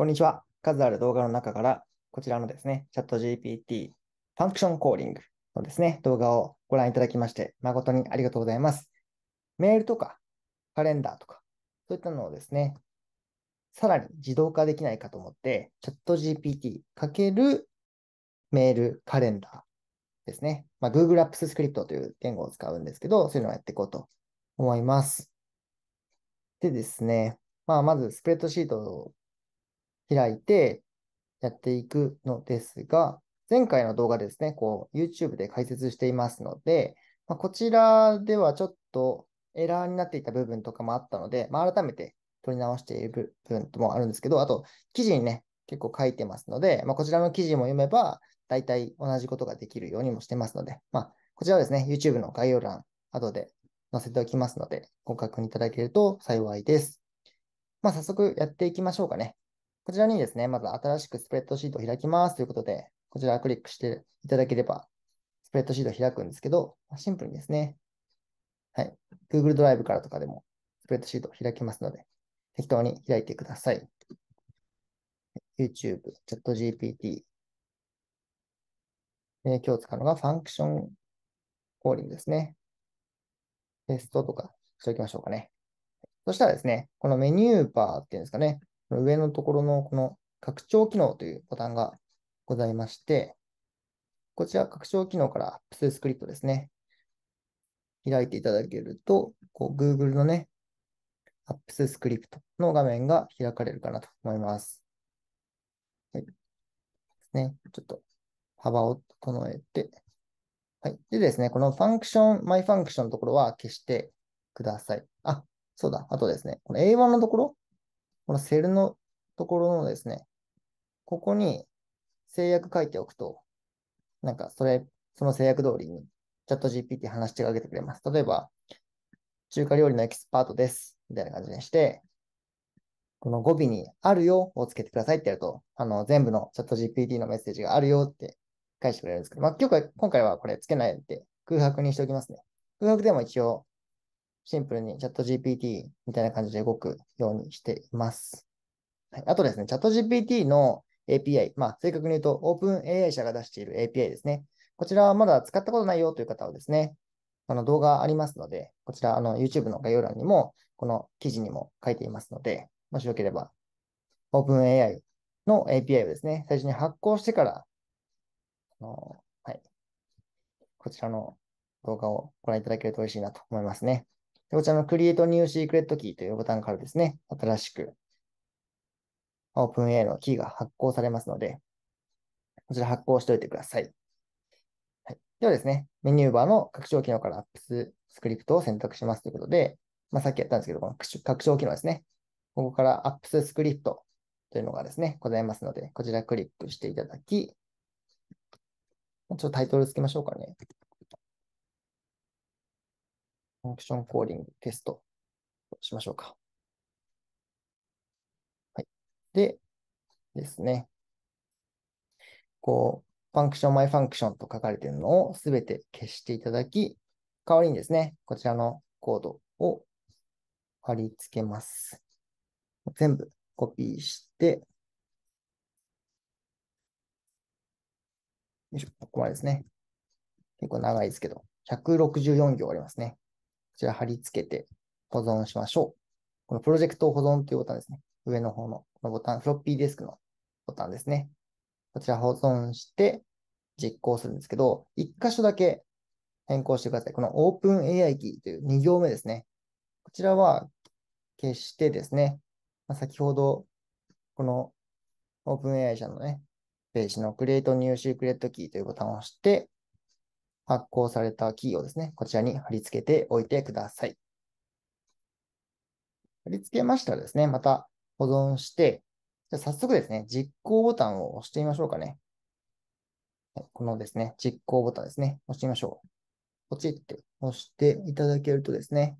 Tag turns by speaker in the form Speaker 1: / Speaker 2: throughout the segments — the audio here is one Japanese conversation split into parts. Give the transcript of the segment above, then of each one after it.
Speaker 1: こんにちは。数ある動画の中から、こちらのですね、チャット GPT ファンクションコーリングのですね、動画をご覧いただきまして、誠にありがとうございます。
Speaker 2: メールとか、カレンダーとか、そういったのをですね、さらに自動化できないかと思って、チャット GPT かけるメール、カレンダーですね。まあ、Google Apps Script という言語を使うんですけど、そういうのをやっていこうと思います。でですね、まあ、まずスプレッドシート開いてやっていくのですが、前回の動画ですね、こう YouTube で解説していますので、まあ、こちらではちょっとエラーになっていた部分とかもあったので、まあ、改めて取り直している部分もあるんですけど、あと記事にね、結構書いてますので、まあ、こちらの記事も読めば、大体同じことができるようにもしてますので、まあ、こちらはですね、YouTube の概要欄後で載せておきますので、ご確認いただけると幸いです。まあ、早速やっていきましょうかね。こちらにですね、まず新しくスプレッドシートを開きますということで、こちらクリックしていただければ、スプレッドシートを開くんですけど、シンプルにですね、はい、Google ドライブからとかでもスプレッドシートを開きますので、適当に開いてください。YouTube、ChatGPT。えー、今日使うのがファンクションコーリングですね。テストとかしておきましょうかね。そしたらですね、このメニューバーっていうんですかね、上のところのこの拡張機能というボタンがございまして、こちら拡張機能からアップススクリプトですね。開いていただけると、こう Google のね、アップススクリプトの画面が開かれるかなと思います。はい。ね、ちょっと幅を整えて。はい。でですね、このファンクション、マイファンクションのところは消してください。あ、そうだ。あとですね、この A1 のところ、このセルのところのですね、ここに制約書いておくと、なんかそれ、その制約通りにチャット GPT 話してあげてくれます。例えば、中華料理のエキスパートです。みたいな感じにして、この語尾にあるよをつけてくださいってやると、あの、全部のチャット GPT のメッセージがあるよって返してくれるんですけど、まあ、今日今回はこれつけないで空白にしておきますね。空白でも一応シンプルにチャット GPT みたいな感じで動くようにしています。はい、あとですね、チャット GPT の API、まあ、正確に言うと OpenAI 社が出している API ですね。こちらはまだ使ったことないよという方はですね、あの動画ありますので、こちらあの YouTube の概要欄にも、この記事にも書いていますので、もしよければ OpenAI の API をですね、最初に発行してから、あのはい、こちらの動画をご覧いただけると嬉しいなと思いますね。こちらの Create New Secret Key というボタンからですね、新しく OpenAI のキーが発行されますので、こちら発行しておいてください。はい、ではですね、メニューバーの拡張機能からアップススクリプトを選択しますということで、まあ、さっきやったんですけど、この拡張機能ですね。ここからアップススクリプトというのがですね、ございますので、こちらクリックしていただき、ちょっとタイトルつけましょうかね。ファンクションコーディングテストしましょうか。はい。で、ですね。こう、ファンクション、マイファンクションと書かれているのをすべて消していただき、代わりにですね、こちらのコードを貼り付けます。全部コピーして、よいしょ、ここまでですね。結構長いですけど、164行ありますね。ちら貼り付けて保存しましょう。このプロジェクト保存というボタンですね。上の方のこのボタン、フロッピーデスクのボタンですね。こちら保存して実行するんですけど、一箇所だけ変更してください。この OpenAI キーという2行目ですね。こちらは消してですね、まあ、先ほどこの OpenAI 社のね、ページの Create New Secret Key というボタンを押して、発行されたキーをですね、こちらに貼り付けておいてください。貼り付けましたらですね、また保存して、じゃ早速ですね、実行ボタンを押してみましょうかね。このですね、実行ボタンですね、押してみましょう。ポチって押していただけるとですね、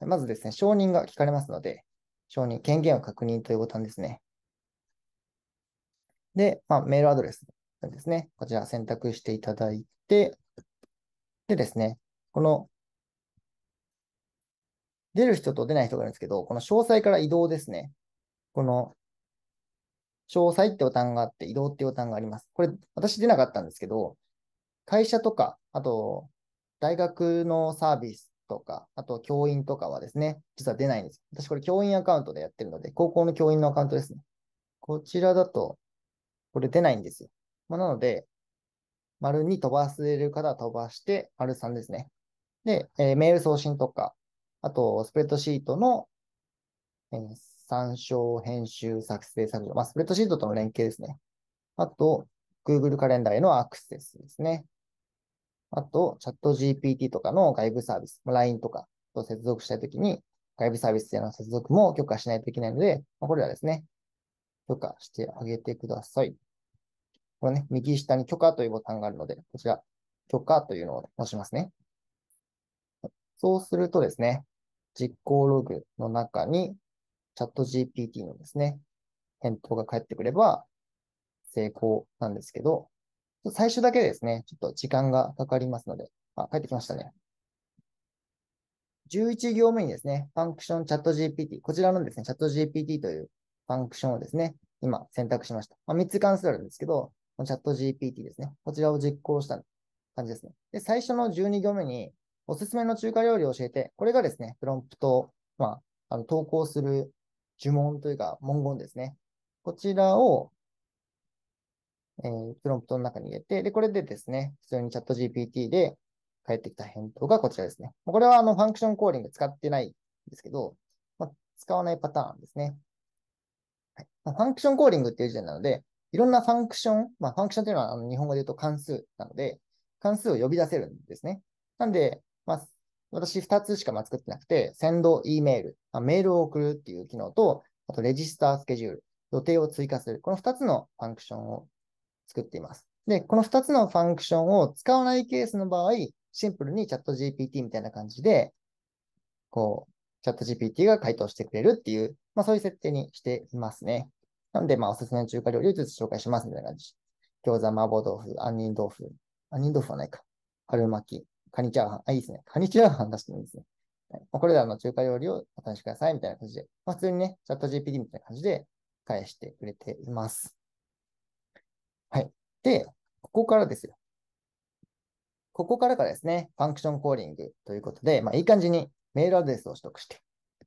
Speaker 2: まずですね、承認が聞かれますので、承認、権限を確認というボタンですね。で、まあ、メールアドレスですね、こちら選択していただいて、でですね、この出る人と出ない人がいるんですけど、この詳細から移動ですね。この詳細ってボタンがあって、移動ってボタンがあります。これ、私出なかったんですけど、会社とか、あと、大学のサービスとか、あと教員とかはですね、実は出ないんです。私これ教員アカウントでやってるので、高校の教員のアカウントですね。こちらだと、これ出ないんですよ。まあ、なので、丸に飛ばせる方は飛ばして、丸3ですね。で、えー、メール送信とか、あと、スプレッドシートの、えー、参照、編集、作成、削除。まあ、スプレッドシートとの連携ですね。あと、Google カレンダーへのアクセスですね。あと、チャット GPT とかの外部サービス、LINE とかと接続したいときに、外部サービスへの接続も許可しないといけないので、まあ、これらですね、許可してあげてください。このね、右下に許可というボタンがあるので、こちら、許可というのを押しますね。そうするとですね、実行ログの中に、チャット GPT のですね、返答が返ってくれば、成功なんですけど、最初だけですね、ちょっと時間がかかりますので、あ、帰ってきましたね。11行目にですね、ファンクションチャット GPT、こちらのですね、チャット GPT というファンクションをですね、今選択しました。まあ、3つ関数あるんですけど、チャット GPT ですね。こちらを実行した感じですね。で、最初の12行目に、おすすめの中華料理を教えて、これがですね、プロンプト、まあ、あの投稿する呪文というか文言ですね。こちらを、えー、プロンプトの中に入れて、で、これでですね、普通にチャット GPT で返ってきた返答がこちらですね。これはあのファンクションコーリング使ってないんですけど、まあ、使わないパターンですね。はいまファンクションコーリングっていう時点なので、いろんなファンクション、まあ、ファンクションというのはあの日本語で言うと関数なので、関数を呼び出せるんですね。なんで、まあ、私2つしか作ってなくて、センド、e メール、まあ、メールを送るっていう機能と、あとレジスタースケジュール、予定を追加する。この2つのファンクションを作っています。で、この2つのファンクションを使わないケースの場合、シンプルにチャット GPT みたいな感じで、こう、チャット GPT が回答してくれるっていう、まあそういう設定にしていますね。なので、まあ、おすすめの中華料理を5つ紹介しますみたいな感じ。餃子、麻婆豆腐、杏仁豆腐。杏仁豆腐はないか。春巻き、カニチャーハン。あ、いいですね。カニチャーハン出してもいいですね。はい、これらの中華料理をお試しくださいみたいな感じで、まあ、普通にね、チャット GPT みたいな感じで返してくれています。はい。で、ここからですよ。ここからからですね、ファンクションコーリングということで、まあ、いい感じにメールアドレスを取得して、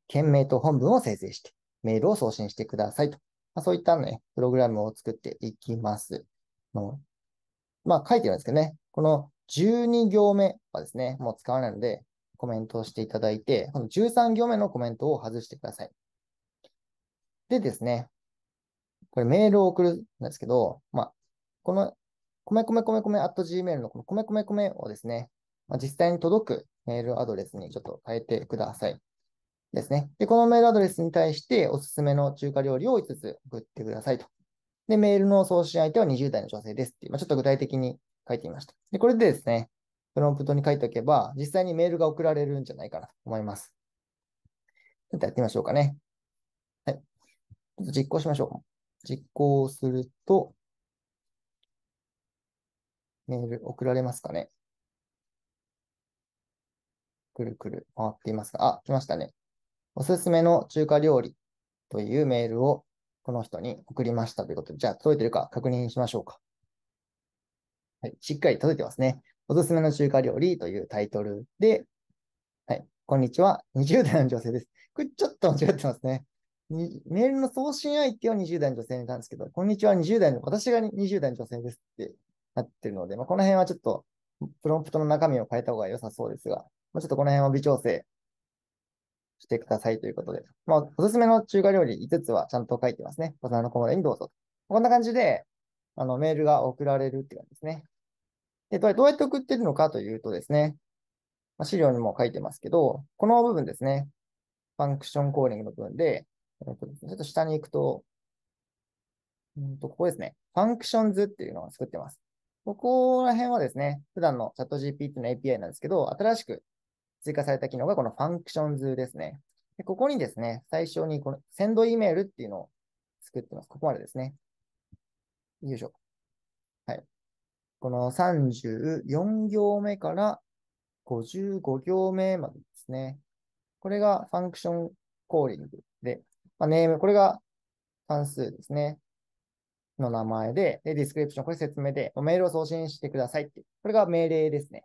Speaker 2: 件名と本文を生成して、メールを送信してくださいとまあ、そういったね、プログラムを作っていきます。のまあ、書いてるんですけどね、この12行目はですね、もう使わないので、コメントをしていただいて、この13行目のコメントを外してください。でですね、これメールを送るんですけど、まあ、この、コメコメコメコメ gmail のこのコメコメコメをですね、まあ、実際に届くメールアドレスにちょっと変えてください。ですね。で、このメールアドレスに対しておすすめの中華料理を5つ送ってくださいと。で、メールの送信相手は20代の女性ですっていう、まあ、ちょっと具体的に書いてみました。で、これでですね、プロンプトに書いておけば、実際にメールが送られるんじゃないかなと思います。ちょっとやってみましょうかね。はい。ちょっと実行しましょう。実行すると、メール送られますかね。くるくる回っていますが、あ、来ましたね。おすすめの中華料理というメールをこの人に送りましたということで、じゃあ届いてるか確認しましょうか。はい、しっかり届いてますね。おすすめの中華料理というタイトルで、はい、こんにちは。20代の女性です。これちょっと間違ってますね。メールの送信相手は20代の女性なんですけど、こんにちは、20代の、私が20代の女性ですってなってるので、まあ、この辺はちょっと、プロンプトの中身を変えた方が良さそうですが、まあ、ちょっとこの辺は微調整してくださいということで、まあ、おすすめの中華料理5つはちゃんと書いてますね。こちらのコーナーにどうぞ。こんな感じで、あの、メールが送られるって感じですね。で、どうやって送ってるのかというとですね、まあ、資料にも書いてますけど、この部分ですね。ファンクションコーリングの部分で、ちょっと下に行くと、うんとここですね。ファンクションズっていうのを作ってます。ここら辺はですね、普段のチャット GPT の API なんですけど、新しく追加された機能がこのファンクション図ですね。でここにですね、最初にこの send メールっていうのを作ってます。ここまでですね。よいしょ。はい。この34行目から55行目までですね。これがファンクションコーリングで、まあ、ネーム、これが関数ですね。の名前で、でディスクリプション、これ説明で、メールを送信してくださいって。これが命令ですね。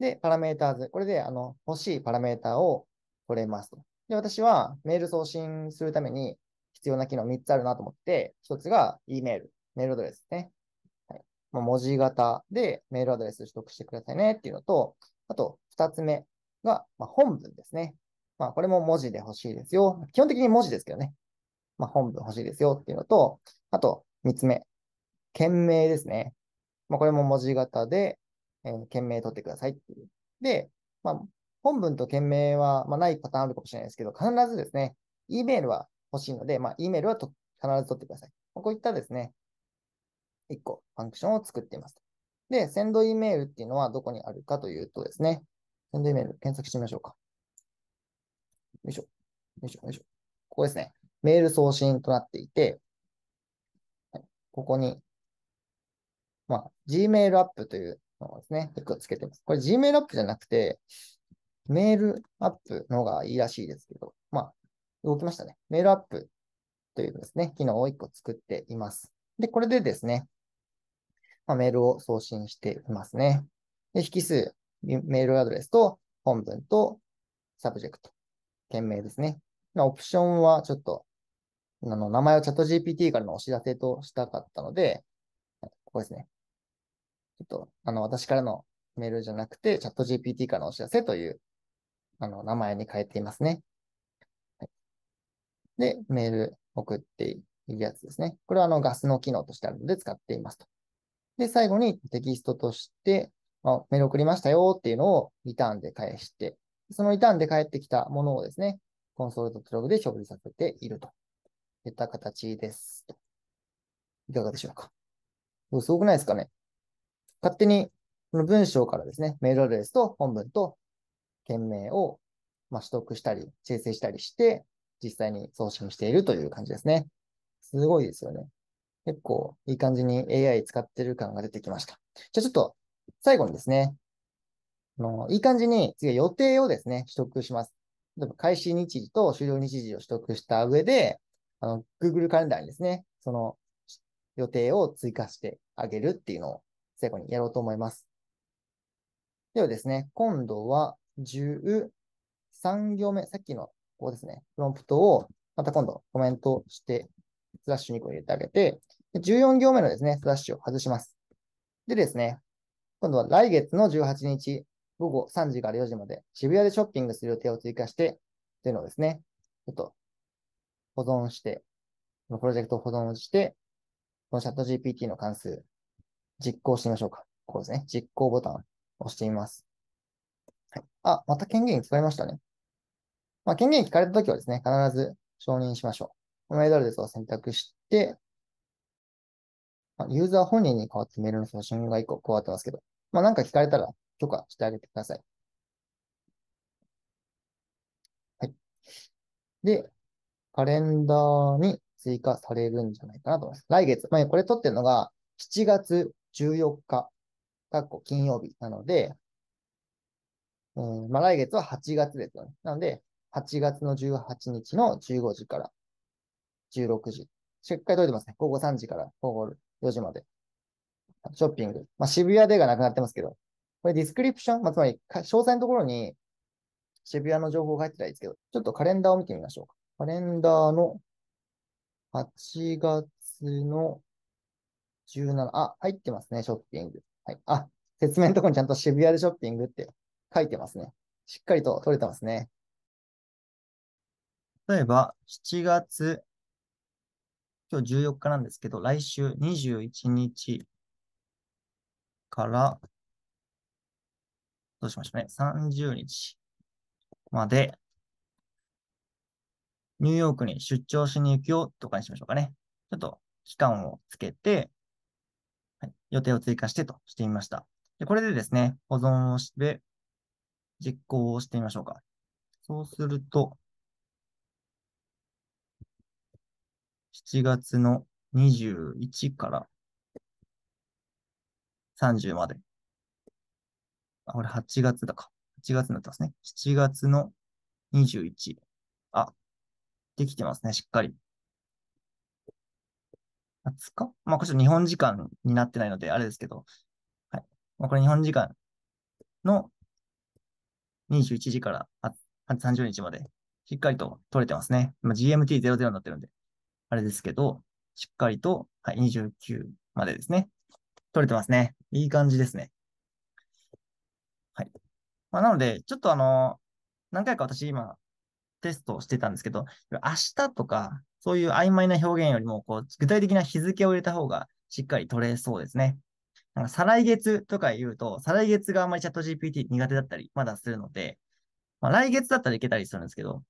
Speaker 2: で、パラメーターズ、これであの欲しいパラメータを取れますと。で、私はメール送信するために必要な機能3つあるなと思って、1つが E メール、メールアドレスね。はい、まあ、文字型でメールアドレス取得してくださいねっていうのと、あと2つ目が、まあ、本文ですね。まあ、これも文字で欲しいですよ。基本的に文字ですけどね。まあ、本文欲しいですよっていうのと、あと3つ目、件名ですね。まあ、これも文字型で、えー、件名取ってくださいっていう。で、まあ、本文と件名は、まあ、ないパターンあるかもしれないですけど、必ずですね、E メールは欲しいので、まあ、E メールはと必ず取ってください。こういったですね、1個ファンクションを作っています。で、センド E メールっていうのはどこにあるかというとですね、センド E メール検索してみましょうか。よいしょ。よいしょ。よいしょ。ここですね。メール送信となっていて、ここに、まあ、Gmail アップというのですね。テッつけてます。これ Gmail アップじゃなくて、メールアップの方がいいらしいですけど、まあ、動きましたね。メールアップというですね、機能を1個作っています。で、これでですね、まあ、メールを送信していますね。で、引数、メールアドレスと本文とサブジェクト、件名ですね。まオプションはちょっと、あの、名前をチャット GPT からのお知らせとしたかったので、ここですね。っと、あの、私からのメールじゃなくて、チャット GPT からのお知らせという、あの、名前に変えていますね。はい、で、メール送っているやつですね。これはあの、ガスの機能としてあるので使っていますと。で、最後にテキストとして、まあ、メール送りましたよっていうのをリターンで返して、そのリターンで返ってきたものをですね、コンソールログで表示させているといった形です。いかがでしょうか。すごくないですかね勝手にこの文章からですね、メールアドレスと本文と件名をま取得したり、生成したりして、実際に送信しているという感じですね。すごいですよね。結構いい感じに AI 使ってる感が出てきました。じゃあちょっと最後にですね、あのいい感じに次は予定をですね、取得します。例えば開始日時と終了日時を取得した上で、あの Google カレンダーにですね、その予定を追加してあげるっていうのを最後にやろうと思います。ではですね、今度は13行目、さっきのこうですね、プロンプトをまた今度コメントして、スラッシュ2個入れてあげて、14行目のですね、スラッシュを外します。でですね、今度は来月の18日午後3時から4時まで渋谷でショッピングする予定を追加して、というのをですね、ちょっと保存して、このプロジェクトを保存して、このチャット GPT の関数実行してみましょうか。ここですね。実行ボタンを押してみます。はい、あ、また権限聞かれましたね。まあ、権限聞かれたときはですね、必ず承認しましょう。メールアドレスを選択して、まあ、ユーザー本人に代わってメールの送信が1個加わってますけど、まあ、なんか聞かれたら許可してあげてください。はい。で、カレンダーに追加されるんじゃないかなと思います。来月、まあ、これ撮ってるのが7月14日、かっこ金曜日なので、うん、まあ、来月は8月ですよね。なので、8月の18日の15時から16時。しっかり解いてますね。午後3時から午後4時まで。ショッピング。まあ、渋谷でがなくなってますけど、これディスクリプション、まあ、つまり詳細のところに渋谷の情報が入ってないですけど、ちょっとカレンダーを見てみましょうか。カレンダーの8月の17。あ、入ってますね、ショッピング。はい。あ、説明のところにちゃんと渋谷でショッピングって書いてますね。しっかりと取れてますね。
Speaker 1: 例えば、7月、今日14日なんですけど、来週21日から、どうしましょうね、30日まで、ニューヨークに出張しに行くよとかにしましょうかね。ちょっと期間をつけて、予定を追加してとしてみました。でこれでですね、保存をして、実行をしてみましょうか。そうすると、7月の21から30まで。あ、これ8月だか。8月になってますね。7月の21。あ、できてますね、しっかり。20日まあ、これち日本時間になってないので、あれですけど、はい。まあ、これ日本時間の21時から30日まで、しっかりと取れてますね。まあ、GMT00 になってるんで、あれですけど、しっかりと、はい、29までですね。取れてますね。いい感じですね。はい。まあ、なので、ちょっとあの、何回か私今、テストしてたんですけど、明日とか、そういう曖昧な表現よりも、こう、具体的な日付を入れた方がしっかり取れそうですね。なんか再来月とか言うと、再来月があんまりチャット GPT 苦手だったり、まだするので、まあ、来月だったらいけたりするんですけど、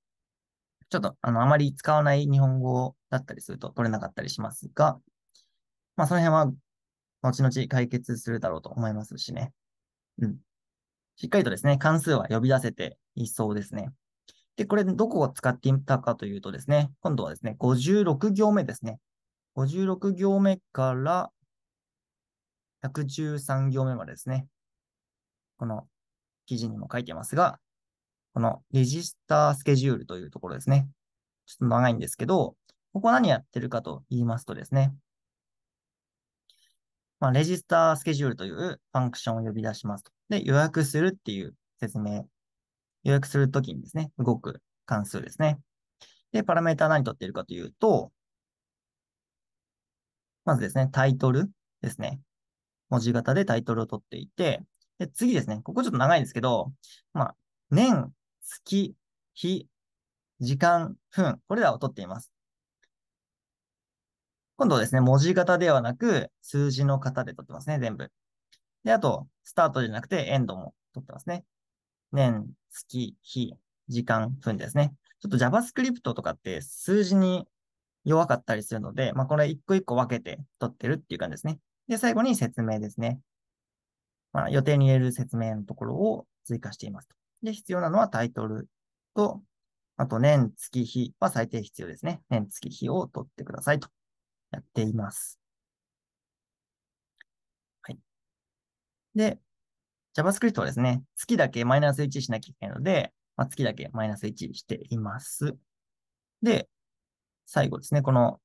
Speaker 1: ちょっと、あの、あまり使わない日本語だったりすると取れなかったりしますが、まあ、その辺は、後々解決するだろうと思いますしね。うん。しっかりとですね、関数は呼び出せていそうですね。で、これどこを使っていたかというとですね、今度はですね、56行目ですね。56行目から113行目までですね。この記事にも書いてますが、このレジスタースケジュールというところですね。ちょっと長いんですけど、ここ何やってるかと言いますとですね、まあ、レジスタースケジュールというファンクションを呼び出しますと。で、予約するっていう説明予約するときにですね、動く関数ですね。で、パラメータ何取っているかというと、まずですね、タイトルですね。文字型でタイトルを取っていて、で次ですね、ここちょっと長いんですけど、まあ、年、月、日、時間、分、これらを取っています。今度はですね、文字型ではなく、数字の型で取ってますね、全部。で、あと、スタートじゃなくて、エンドも取ってますね。年、月、日、時間、分ですね。ちょっと JavaScript とかって数字に弱かったりするので、まあ、これ一個一個分けて取ってるっていう感じですね。で、最後に説明ですね。まあ、予定に入れる説明のところを追加していますと。で、必要なのはタイトルと、あと年、月、日は最低必要ですね。年、月、日を取ってくださいとやっています。はい。で、JavaScript はですね、月だけマイナス1しなきゃいけないので、まあ、月だけマイナス1しています。で、最後ですね、この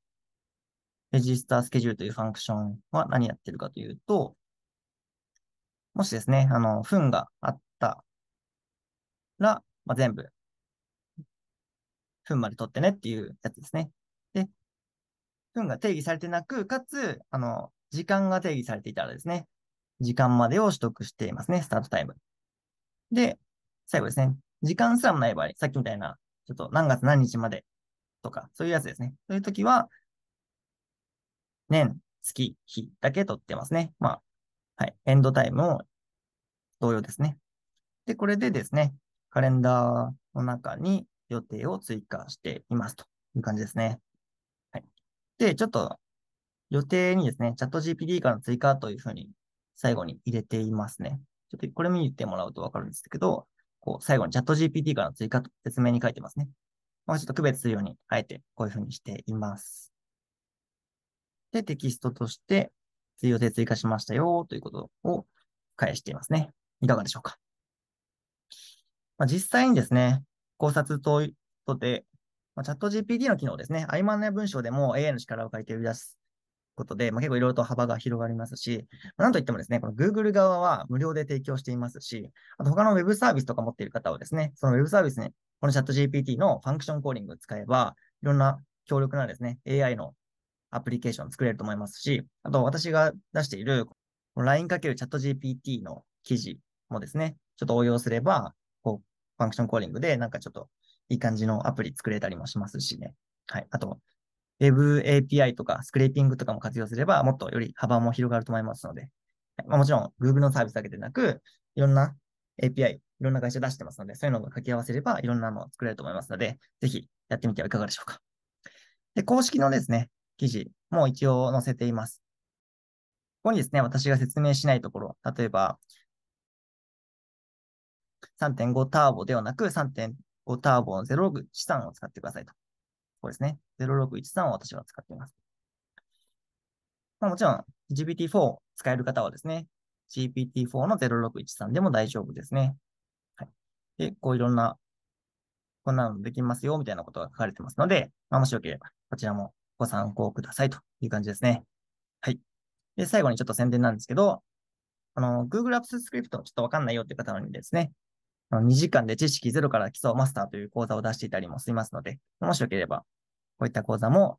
Speaker 1: レジスタースケジュールというファンクションは何やってるかというと、もしですね、あの、分があったら、まあ、全部、分まで取ってねっていうやつですね。で、分が定義されてなく、かつ、あの、時間が定義されていたらですね、時間までを取得していますね、スタートタイム。で、最後ですね。時間すらもない場合、さっきみたいな、ちょっと何月何日までとか、そういうやつですね。そういう時は、年、月、日だけ取ってますね。まあ、はい。エンドタイムも同様ですね。で、これでですね、カレンダーの中に予定を追加していますという感じですね。はい。で、ちょっと予定にですね、チャット GPT からの追加というふうに最後に入れていますね。ちょっとこれ見てもらうとわかるんですけど、こう最後にチャット GPT からの追加と説明に書いてますね。まあ、ちょっと区別するように、あえてこういうふうにしています。で、テキストとして、追用で追加しましたよということを返していますね。いかがでしょうか。まあ、実際にですね、考察とて、まあ、チャット GPT の機能ですね、曖昧な文章でも AI の力を借りて売り出すことで、まあ、結構いろいろと幅が広がりますし、まあ、なんといってもですね、この Google 側は無料で提供していますし、あと他の Web サービスとか持っている方はですね、その Web サービスにこの ChatGPT のファンクションコーリングを使えば、いろんな強力なですね、AI のアプリケーションを作れると思いますし、あと私が出している LINE×ChatGPT の記事もですね、ちょっと応用すれば、こう、ファンクションコーリングでなんかちょっといい感じのアプリ作れたりもしますしね。はい。あと、Web API とかスクレーピングとかも活用すれば、もっとより幅も広がると思いますので、まあ、もちろん Google のサービスだけでなく、いろんな API、いろんな会社出してますので、そういうのを掛け合わせれば、いろんなのを作れると思いますので、ぜひやってみてはいかがでしょうか。で、公式のですね、記事も一応載せています。ここにですね、私が説明しないところ、例えば、3.5ターボではなく3.5ターボのゼロ資産を使ってくださいと。こうですね。0613を私は使っています。まあ、もちろん GPT-4 使える方はですね、GPT-4 の0613でも大丈夫ですね。はい。で、こういろんな、こんなのできますよ、みたいなことが書かれてますので、まあ、もしよければ、こちらもご参考くださいという感じですね。はい。で、最後にちょっと宣伝なんですけど、あの、Google Apps Script ちょっとわかんないよっていう方にですね、2時間で知識ゼロから基礎マスターという講座を出していたりもしますので、もしよければ、こういった講座も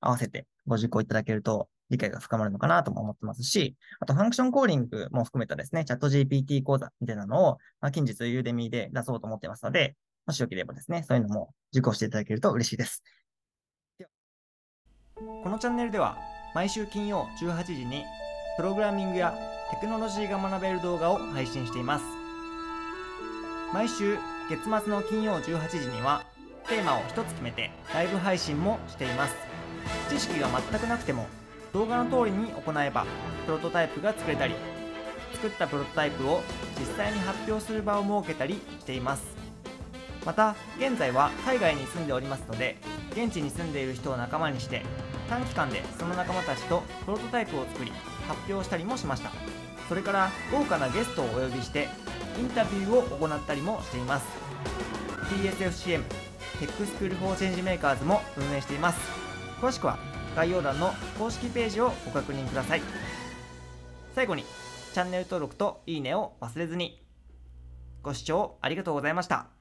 Speaker 1: 合わせてご受講いただけると理解が深まるのかなとも思ってますし、あとファンクションコーリングも含めたですね、チャット GPT 講座みたいなのを、まあ、近日ユーデミーで出そうと思ってますので、もしよければですね、そういうのも受講していただけると嬉しいです。このチャンネルでは毎週金曜18時にプログラミングやテクノロジーが学べる動画を配信しています。毎週月末の金曜18時にはテーマを1つ決めてライブ配信もしています知識が全くなくても動画の通りに行えばプロトタイプが作れたり作ったプロトタイプを実際に発表する場を設けたりしていますまた現在は海外に住んでおりますので現地に住んでいる人を仲間にして短期間でその仲間たちとプロトタイプを作り発表したりもしましたそれから豪華なゲストをお呼びしてインタビューを行ったりもしています TSFCM テックスクール・フォー・チェンジ・メーカーズも運営しています詳しくは概要欄の公式ページをご確認ください最後にチャンネル登録といいねを忘れずにご視聴ありがとうございました